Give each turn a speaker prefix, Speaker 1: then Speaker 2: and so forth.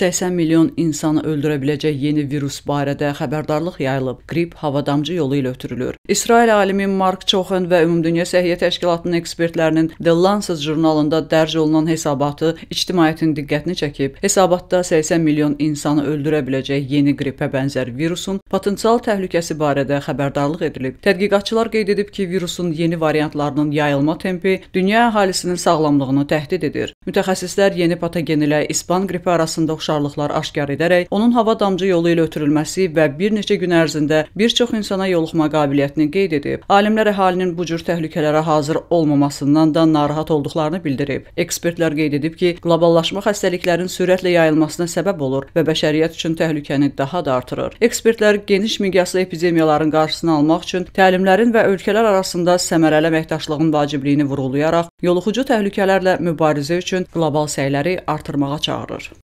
Speaker 1: 80 milyon insanı öldürə biləcək yeni virus barədə xəbərdarlıq yayılıb. Qrip havadamcı yolu ilə ötürülür. İsrail alimi Mark Chochen və Ümumdünya Səhiyyə Təşkilatının ekspertlərinin The Lancet jurnalında dərc olunan hesabatı ictimaiyyətin diqqətini çəkib. Hesabatda 80 milyon insanı öldürə biləcək yeni qripə bənzər virusun potensial təhlükəsi barədə xəbərdarlıq edilib. Tədqiqatçılar qeyd edib ki, virusun yeni variantlarının yayılma tempi dünya əhalisinin sağlamlığını təhdid edir. Mütəxəssislər yeni patogen ilə İspan qripi arasında oxşar oxşarlıqlar aşkar edərək onun hava damcı yolu ilə ötürülməsi və bir neçə gün ərzində bir çox insana yoluxma qabiliyyətini qeyd edib. Alimlər əhalinin bu cür təhlükələrə hazır olmamasından da narahat olduqlarını bildirib. Ekspertlər qeyd edib ki, qloballaşma xəstəliklərin sürətlə yayılmasına səbəb olur və bəşəriyyət üçün təhlükəni daha da artırır. Ekspertlər geniş miqyaslı epidemiyaların qarşısını almaq üçün təlimlərin və ölkələr arasında səmərəli əməkdaşlığın vacibliyini vurğulayaraq yoluxucu təhlükələrlə mübarizə üçün qlobal səyləri artırmağa çağırır.